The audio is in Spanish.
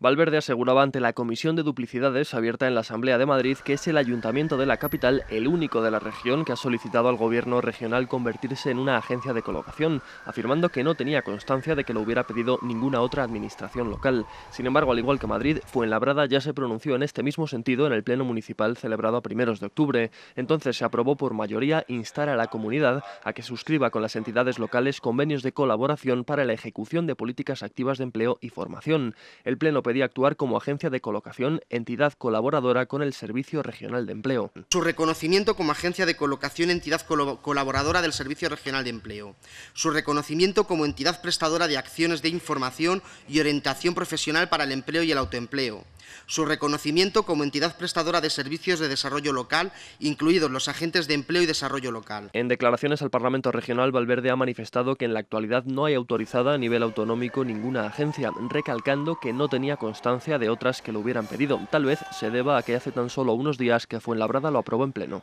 Valverde aseguraba ante la Comisión de Duplicidades abierta en la Asamblea de Madrid que es el ayuntamiento de la capital el único de la región que ha solicitado al gobierno regional convertirse en una agencia de colocación, afirmando que no tenía constancia de que lo hubiera pedido ninguna otra administración local. Sin embargo, al igual que Madrid, Fuenlabrada ya se pronunció en este mismo sentido en el Pleno Municipal celebrado a primeros de octubre. Entonces se aprobó por mayoría instar a la comunidad a que suscriba con las entidades locales convenios de colaboración para la ejecución de políticas activas de empleo y formación. El Pleno actuar como agencia de colocación, entidad colaboradora con el Servicio Regional de Empleo. Su reconocimiento como agencia de colocación, entidad colaboradora del Servicio Regional de Empleo. Su reconocimiento como entidad prestadora de acciones de información y orientación profesional para el empleo y el autoempleo su reconocimiento como entidad prestadora de servicios de desarrollo local, incluidos los agentes de empleo y desarrollo local. En declaraciones al Parlamento Regional, Valverde ha manifestado que en la actualidad no hay autorizada a nivel autonómico ninguna agencia, recalcando que no tenía constancia de otras que lo hubieran pedido. Tal vez se deba a que hace tan solo unos días que Fuenlabrada lo aprobó en pleno.